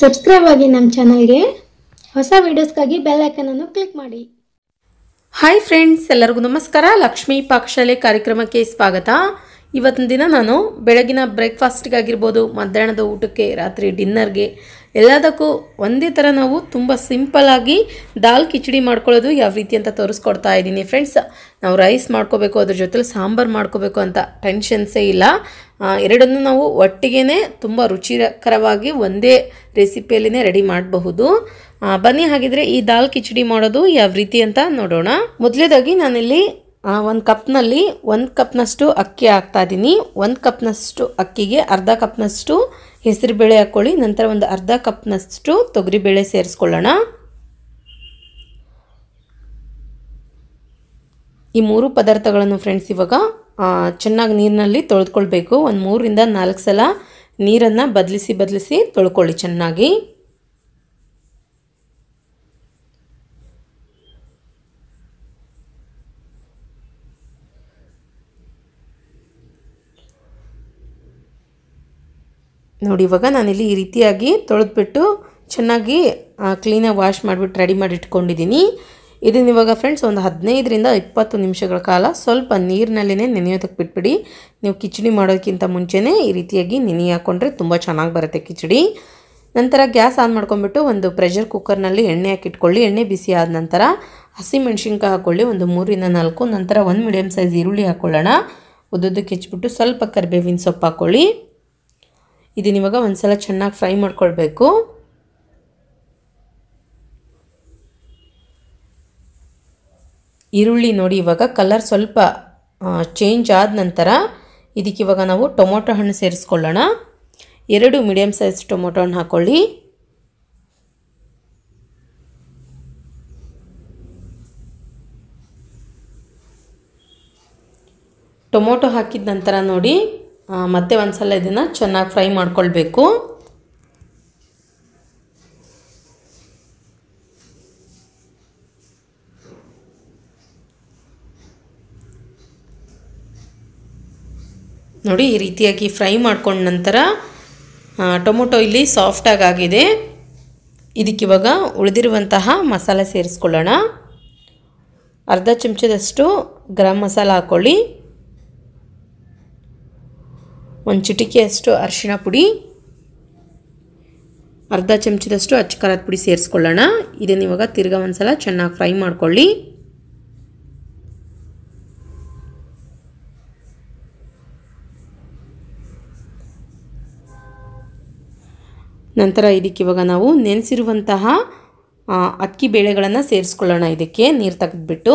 subscribe ಆಗಿ ನಮ್ಮ ಚಾನಲ್ಗೆ ಹೊಸ ವೀಡಿಯೋಸ್ಗಾಗಿ ಬೆಲ್ ಕ್ಲಿಕ್ ಮಾಡಿ ಹಾಯ್ ಫ್ರೆಂಡ್ಸ್ ಎಲ್ಲರಿಗೂ ನಮಸ್ಕಾರ ಲಕ್ಷ್ಮೀ ಪಾಕಶಾಲೆ ಕಾರ್ಯಕ್ರಮಕ್ಕೆ ಸ್ವಾಗತ ಇವತ್ತಿನ ದಿನ ನಾನು ಬೆಳಗಿನ ಬ್ರೇಕ್ಫಾಸ್ಟಿಗಾಗಿರ್ಬೋದು ಮಧ್ಯಾಹ್ನದ ಊಟಕ್ಕೆ ರಾತ್ರಿ ಡಿನ್ನರ್ಗೆ ಎಲ್ಲದಕ್ಕೂ ಒಂದೇ ಥರ ನಾವು ತುಂಬ ಸಿಂಪಲ್ಲಾಗಿ ದಾಲ್ ಕಿಚಡಿ ಮಾಡ್ಕೊಳ್ಳೋದು ಯಾವ ರೀತಿ ಅಂತ ತೋರಿಸ್ಕೊಡ್ತಾ ಇದ್ದೀನಿ ಫ್ರೆಂಡ್ಸ್ ನಾವು ರೈಸ್ ಮಾಡ್ಕೋಬೇಕು ಅದ್ರ ಜೊತೆಲಿ ಸಾಂಬಾರು ಮಾಡ್ಕೋಬೇಕು ಅಂತ ಟೆನ್ಷನ್ಸೇ ಇಲ್ಲ ಎರಡನ್ನೂ ನಾವು ಒಟ್ಟಿಗೆ ತುಂಬ ರುಚಿಕರವಾಗಿ ಒಂದೇ ರೆಸಿಪಿಯಲ್ಲಿನೇ ರೆಡಿ ಮಾಡಬಹುದು ಬನ್ನಿ ಹಾಗಿದ್ರೆ ಈ ದಾಲ್ ಕಿಚಡಿ ಮಾಡೋದು ಯಾವ ರೀತಿ ಅಂತ ನೋಡೋಣ ಮೊದಲೇದಾಗಿ ನಾನಿಲ್ಲಿ ಒಂದು ಕಪ್ನಲ್ಲಿ ಒಂದು ಕಪ್ನಷ್ಟು ಅಕ್ಕಿ ಹಾಕ್ತಾಯಿದ್ದೀನಿ ಒಂದು ಕಪ್ನಷ್ಟು ಅಕ್ಕಿಗೆ ಅರ್ಧ ಕಪ್ನಷ್ಟು ಹೆಸರುಬೇಳೆ ಹಾಕ್ಕೊಳ್ಳಿ ನಂತರ ಒಂದು ಅರ್ಧ ಕಪ್ನಷ್ಟು ತೊಗರಿಬೇಳೆ ಸೇರಿಸ್ಕೊಳ್ಳೋಣ ಈ ಮೂರು ಪದಾರ್ಥಗಳನ್ನು ಫ್ರೆಂಡ್ಸ್ ಇವಾಗ ಚೆನ್ನಾಗಿ ನೀರಿನಲ್ಲಿ ತೊಳೆದುಕೊಳ್ಬೇಕು ಒಂದು ಮೂರರಿಂದ ನಾಲ್ಕು ಸಲ ನೀರನ್ನು ಬದಲಿಸಿ ಬದಲಿಸಿ ತೊಳ್ಕೊಳ್ಳಿ ಚೆನ್ನಾಗಿ ನೋಡಿ ಇವಾಗ ನಾನಿಲ್ಲಿ ಈ ರೀತಿಯಾಗಿ ತೊಳೆದ್ಬಿಟ್ಟು ಚೆನ್ನಾಗಿ ಕ್ಲೀನಾಗಿ ವಾಶ್ ಮಾಡಿಬಿಟ್ಟು ರೆಡಿ ಮಾಡಿ ಇಟ್ಕೊಂಡಿದ್ದೀನಿ ಇದನ್ನು ಇವಾಗ ಫ್ರೆಂಡ್ಸ್ ಒಂದು ಹದಿನೈದರಿಂದ ಇಪ್ಪತ್ತು ನಿಮಿಷಗಳ ಕಾಲ ಸ್ವಲ್ಪ ನೀರಿನಲ್ಲೇ ನೆನೆಯೋದಕ್ಕೆ ಬಿಟ್ಬಿಡಿ ನೀವು ಕಿಚಡಿ ಮಾಡೋದಕ್ಕಿಂತ ಮುಂಚೆನೇ ಈ ರೀತಿಯಾಗಿ ನೆನೆ ಹಾಕ್ಕೊಂಡ್ರೆ ತುಂಬ ಚೆನ್ನಾಗಿ ಬರುತ್ತೆ ಕಿಚಡಿ ನಂತರ ಗ್ಯಾಸ್ ಆನ್ ಮಾಡ್ಕೊಂಡ್ಬಿಟ್ಟು ಒಂದು ಪ್ರೆಷರ್ ಕುಕ್ಕರ್ನಲ್ಲಿ ಎಣ್ಣೆ ಹಾಕಿಟ್ಕೊಳ್ಳಿ ಎಣ್ಣೆ ಬಿಸಿ ಆದ ನಂತರ ಹಸಿ ಹಾಕ್ಕೊಳ್ಳಿ ಒಂದು ಮೂರಿಂದ ನಾಲ್ಕು ನಂತರ ಒಂದು ಮೀಡಿಯಮ್ ಸೈಜ್ ಈರುಳ್ಳಿ ಹಾಕ್ಕೊಳ್ಳೋಣ ಉದ್ದಕ್ಕೆ ಹೆಚ್ಚಿಬಿಟ್ಟು ಸ್ವಲ್ಪ ಕರಿಬೇವಿನ ಸೊಪ್ಪು ಹಾಕ್ಕೊಳ್ಳಿ ಇದನ್ನ ಇವಾಗ ಒಂದ್ಸಲ ಚೆನ್ನಾಗಿ ಫ್ರೈ ಮಾಡ್ಕೊಳ್ಬೇಕು ಈರುಳ್ಳಿ ನೋಡಿ ಇವಾಗ ಕಲರ್ ಸ್ವಲ್ಪ ಚೇಂಜ್ ಆದ ನಂತರ ಇದಕ್ಕೆ ಇವಾಗ ನಾವು ಟೊಮೊಟೊ ಹಣ್ಣು ಸೇರಿಸ್ಕೊಳ್ಳೋಣ ಎರಡು ಮೀಡಿಯಮ್ ಸೈಜ್ ಟೊಮೊಟೊ ಹಣ್ಣು ಹಾಕ್ಕೊಳ್ಳಿ ಟೊಮೊಟೊ ಹಾಕಿದ ನಂತರ ನೋಡಿ ಮತ್ತೆ ಒಂದು ಸಲ ಇದನ್ನು ಚೆನ್ನಾಗಿ ಫ್ರೈ ಮಾಡ್ಕೊಳ್ಬೇಕು ನೋಡಿ ಈ ರೀತಿಯಾಗಿ ಫ್ರೈ ಮಾಡ್ಕೊಂಡ ನಂತರ ಟೊಮೊಟೊ ಇಲ್ಲಿ ಸಾಫ್ಟಾಗಿ ಆಗಿದೆ ಇದಕ್ಕಿವಾಗ ಉಳಿದಿರುವಂತಹ ಮಸಾಲೆ ಸೇರಿಸ್ಕೊಳ್ಳೋಣ ಅರ್ಧ ಚಮಚದಷ್ಟು ಗರಂ ಮಸಾಲ ಹಾಕ್ಕೊಳ್ಳಿ ಒಂದು ಚಿಟಿಕೆಯಷ್ಟು ಅರಿಶಿಣ ಪುಡಿ ಅರ್ಧ ಚಮಚದಷ್ಟು ಅಚ್ಚ ಖಾರದ ಪುಡಿ ಸೇರಿಸ್ಕೊಳ್ಳೋಣ ಇದನ್ನು ಇವಾಗ ತಿರ್ಗ ಒಂದ್ಸಲ ಚೆನ್ನಾಗಿ ಫ್ರೈ ಮಾಡ್ಕೊಳ್ಳಿ ನಂತರ ಇದಕ್ಕೆ ಇವಾಗ ನಾವು ನೆನೆಸಿರುವಂತಹ ಅಕ್ಕಿ ಬೇಳೆಗಳನ್ನು ಸೇರಿಸ್ಕೊಳ್ಳೋಣ ಇದಕ್ಕೆ ನೀರು ತೆಗೆದ್ಬಿಟ್ಟು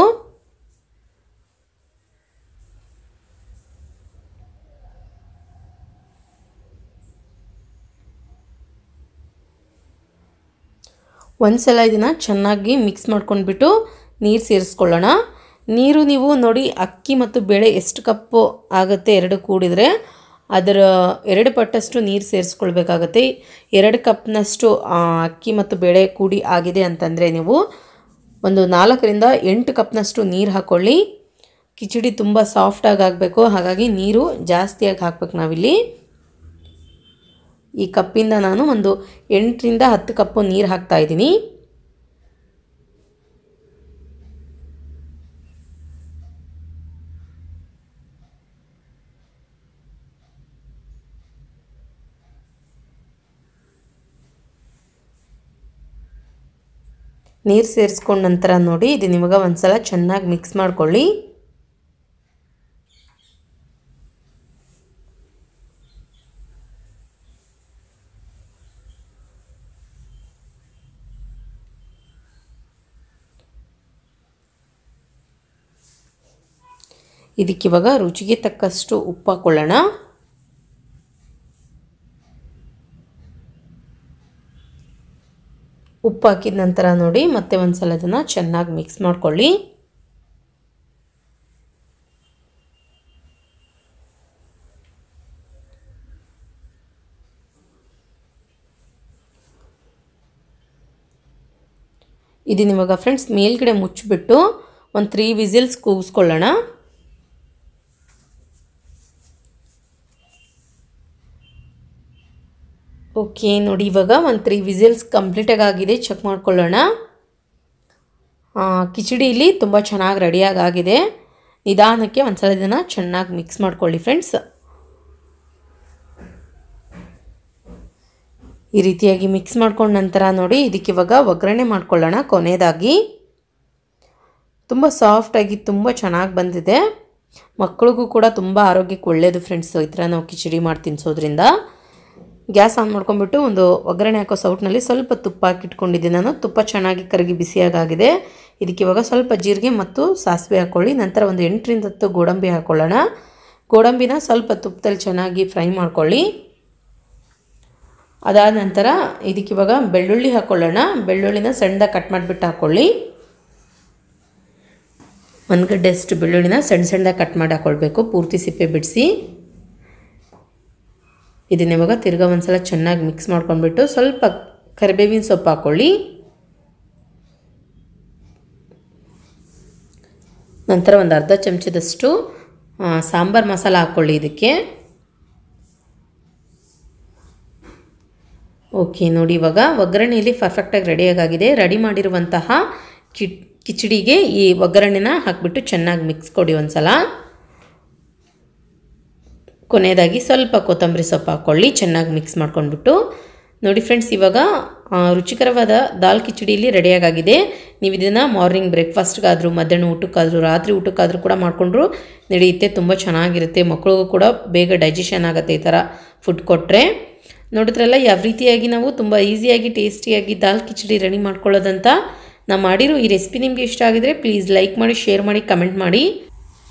ಒಂದ್ಸಲ ಸಲ ಇದನ್ನು ಚೆನ್ನಾಗಿ ಮಿಕ್ಸ್ ಮಾಡ್ಕೊಂಡ್ಬಿಟ್ಟು ನೀರು ಸೇರಿಸ್ಕೊಳ್ಳೋಣ ನೀರು ನೀವು ನೋಡಿ ಅಕ್ಕಿ ಮತ್ತು ಬೇಳೆ ಎಷ್ಟು ಕಪ್ಪು ಆಗುತ್ತೆ ಎರಡು ಕೂಡಿದರೆ ಅದರ ಎರಡು ಪಟ್ಟಷ್ಟು ನೀರು ಸೇರಿಸ್ಕೊಳ್ಬೇಕಾಗತ್ತೆ ಎರಡು ಕಪ್ನಷ್ಟು ಅಕ್ಕಿ ಮತ್ತು ಬೇಳೆ ಕೂಡಿ ಆಗಿದೆ ಅಂತಂದರೆ ನೀವು ಒಂದು ನಾಲ್ಕರಿಂದ ಎಂಟು ಕಪ್ನಷ್ಟು ನೀರು ಹಾಕ್ಕೊಳ್ಳಿ ಕಿಚಡಿ ತುಂಬ ಸಾಫ್ಟಾಗಿ ಆಗಬೇಕು ಹಾಗಾಗಿ ನೀರು ಜಾಸ್ತಿಯಾಗಿ ಹಾಕ್ಬೇಕು ನಾವಿಲ್ಲಿ ಈ ಕಪ್ಪಿಂದ ನಾನು ಒಂದು ಎಂಟರಿಂದ ಹತ್ತು ಕಪ್ಪು ನೀರು ಇದ್ದೀನಿ ನೀರು ಸೇರಿಸ್ಕೊಂಡ ನಂತರ ನೋಡಿ ಇದು ನಿಮಗೆ ಒಂದು ಸಲ ಚೆನ್ನಾಗಿ ಮಿಕ್ಸ್ ಮಾಡ್ಕೊಳ್ಳಿ ಇದಕ್ಕಿವಾಗ ರುಚಿಗೆ ತಕ್ಕಷ್ಟು ಉಪ್ಪು ಹಾಕ್ಕೊಳ್ಳೋಣ ಉಪ್ಪು ಹಾಕಿದ ನಂತರ ನೋಡಿ ಮತ್ತೆ ಒಂದು ಸಲ ಅದನ್ನು ಚೆನ್ನಾಗಿ ಮಿಕ್ಸ್ ಮಾಡ್ಕೊಳ್ಳಿ ಇದನ್ನ ಫ್ರೆಂಡ್ಸ್ ಮೇಲ್ಗಡೆ ಮುಚ್ಚಿಬಿಟ್ಟು ಒಂದು ತ್ರೀ ವಿಸಿಲ್ಸ್ ಕೂಗಿಸ್ಕೊಳ್ಳೋಣ ಓಕೆ ನೋಡಿ ಇವಾಗ ಒಂದು ತ್ರೀ ವಿಸಿಲ್ಸ್ ಕಂಪ್ಲೀಟಾಗಿ ಆಗಿದೆ ಚೆಕ್ ಮಾಡ್ಕೊಳ್ಳೋಣ ಕಿಚಡಿಲಿ ತುಂಬ ಚೆನ್ನಾಗಿ ರೆಡಿಯಾಗಿ ಆಗಿದೆ ನಿಧಾನಕ್ಕೆ ಒಂದು ಸಲ ಇದನ್ನು ಚೆನ್ನಾಗಿ ಮಿಕ್ಸ್ ಮಾಡ್ಕೊಳ್ಳಿ ಫ್ರೆಂಡ್ಸ್ ಈ ರೀತಿಯಾಗಿ ಮಿಕ್ಸ್ ಮಾಡ್ಕೊಂಡ ನಂತರ ನೋಡಿ ಇದಕ್ಕೆ ಇವಾಗ ಒಗ್ಗರಣೆ ಮಾಡ್ಕೊಳ್ಳೋಣ ಕೊನೆಯದಾಗಿ ತುಂಬ ಸಾಫ್ಟಾಗಿ ತುಂಬ ಚೆನ್ನಾಗಿ ಬಂದಿದೆ ಮಕ್ಕಳಿಗೂ ಕೂಡ ತುಂಬ ಆರೋಗ್ಯಕ್ಕೆ ಒಳ್ಳೆಯದು ಫ್ರೆಂಡ್ಸ್ ಈ ಥರ ನಾವು ಕಿಚಡಿ ಮಾಡಿ ತಿನ್ನಿಸೋದ್ರಿಂದ ಗ್ಯಾಸ್ ಆನ್ ಮಾಡ್ಕೊಂಡ್ಬಿಟ್ಟು ಒಂದು ಒಗ್ಗರಣೆ ಹಾಕೋ ಸೌಟ್ನಲ್ಲಿ ಸ್ವಲ್ಪ ತುಪ್ಪ ಹಾಕಿಟ್ಕೊಂಡಿದ್ದೀನಿ ನಾನು ತುಪ್ಪ ಚೆನ್ನಾಗಿ ಕರಗಿ ಬಿಸಿಯಾಗಾಗಿದೆ ಇದಕ್ಕೆ ಇವಾಗ ಸ್ವಲ್ಪ ಜೀರಿಗೆ ಮತ್ತು ಸಾಸಿವೆ ಹಾಕ್ಕೊಳ್ಳಿ ನಂತರ ಒಂದು ಎಂಟರಿಂದ ಹತ್ತು ಗೋಡಂಬಿ ಹಾಕ್ಕೊಳ್ಳೋಣ ಗೋಡಂಬಿನ ಸ್ವಲ್ಪ ತುಪ್ಪದಲ್ಲಿ ಚೆನ್ನಾಗಿ ಫ್ರೈ ಮಾಡ್ಕೊಳ್ಳಿ ಅದಾದ ನಂತರ ಇದಕ್ಕಿವಾಗ ಬೆಳ್ಳುಳ್ಳಿ ಹಾಕ್ಕೊಳ್ಳೋಣ ಬೆಳ್ಳುಳ್ಳಿನ ಸಣ್ಣದಾಗಿ ಕಟ್ ಮಾಡಿಬಿಟ್ಟು ಹಾಕ್ಕೊಳ್ಳಿ ಒಂದು ಗಡ್ಡೆಷ್ಟು ಬೆಳ್ಳುಳ್ಳಿನ ಸಣ್ಣ ಸಣ್ಣದಾಗಿ ಕಟ್ ಮಾಡಿ ಹಾಕ್ಕೊಳ್ಬೇಕು ಪೂರ್ತಿ ಸಿಪ್ಪೆ ಬಿಡಿಸಿ ಇದನ್ನಿವಾಗ ತಿರ್ಗಾ ಒಂದು ಸಲ ಚೆನ್ನಾಗಿ ಮಿಕ್ಸ್ ಮಾಡ್ಕೊಂಡ್ಬಿಟ್ಟು ಸ್ವಲ್ಪ ಕರಿಬೇವಿನ ಸೊಪ್ಪು ಹಾಕ್ಕೊಳ್ಳಿ ನಂತರ ಒಂದು ಅರ್ಧ ಚಮಚದಷ್ಟು ಸಾಂಬಾರು ಮಸಾಲ ಹಾಕ್ಕೊಳ್ಳಿ ಇದಕ್ಕೆ ಓಕೆ ನೋಡಿ ಇವಾಗ ಒಗ್ಗರಣೆಯಲ್ಲಿ ಪರ್ಫೆಕ್ಟಾಗಿ ರೆಡಿಯಾಗಿದೆ ರೆಡಿ ಮಾಡಿರುವಂತಹ ಕಿ ಕಿಚಡಿಗೆ ಈ ಒಗ್ಗರಣೆನ ಹಾಕಿಬಿಟ್ಟು ಚೆನ್ನಾಗಿ ಮಿಕ್ಸ್ ಕೊಡಿ ಒಂದು ಸಲ ಕೊನೆಯದಾಗಿ ಸ್ವಲ್ಪ ಕೊತ್ತಂಬರಿ ಸೊಪ್ಪು ಹಾಕ್ಕೊಳ್ಳಿ ಚೆನ್ನಾಗಿ ಮಿಕ್ಸ್ ಮಾಡ್ಕೊಂಡ್ಬಿಟ್ಟು ನೋಡಿ ಫ್ರೆಂಡ್ಸ್ ಇವಾಗ ರುಚಿಕರವಾದ ದಾಲ್ ಕಿಚಡಿಯಲ್ಲಿ ರೆಡಿಯಾಗಿದೆ ನೀವು ಇದನ್ನು ಮಾರ್ನಿಂಗ್ ಬ್ರೇಕ್ಫಾಸ್ಟ್ಗಾದರೂ ಮಧ್ಯಾಹ್ನ ಊಟಕ್ಕಾದರೂ ರಾತ್ರಿ ಊಟಕ್ಕಾದರೂ ಕೂಡ ಮಾಡಿಕೊಂಡ್ರು ನಡೆಯುತ್ತೆ ತುಂಬ ಚೆನ್ನಾಗಿರುತ್ತೆ ಮಕ್ಕಳಿಗೂ ಕೂಡ ಬೇಗ ಡೈಜೆಷನ್ ಆಗುತ್ತೆ ಈ ಥರ ಫುಡ್ ಕೊಟ್ಟರೆ ನೋಡಿದ್ರಲ್ಲ ಯಾವ ರೀತಿಯಾಗಿ ನಾವು ತುಂಬ ಈಸಿಯಾಗಿ ಟೇಸ್ಟಿಯಾಗಿ ದಾಲ್ ಕಿಚಡಿ ರೆಡಿ ಮಾಡ್ಕೊಳ್ಳೋದಂತ ನಾ ಮಾಡಿರೋ ಈ ರೆಸಿಪಿ ನಿಮಗೆ ಇಷ್ಟ ಆಗಿದರೆ ಪ್ಲೀಸ್ ಲೈಕ್ ಮಾಡಿ ಶೇರ್ ಮಾಡಿ ಕಮೆಂಟ್ ಮಾಡಿ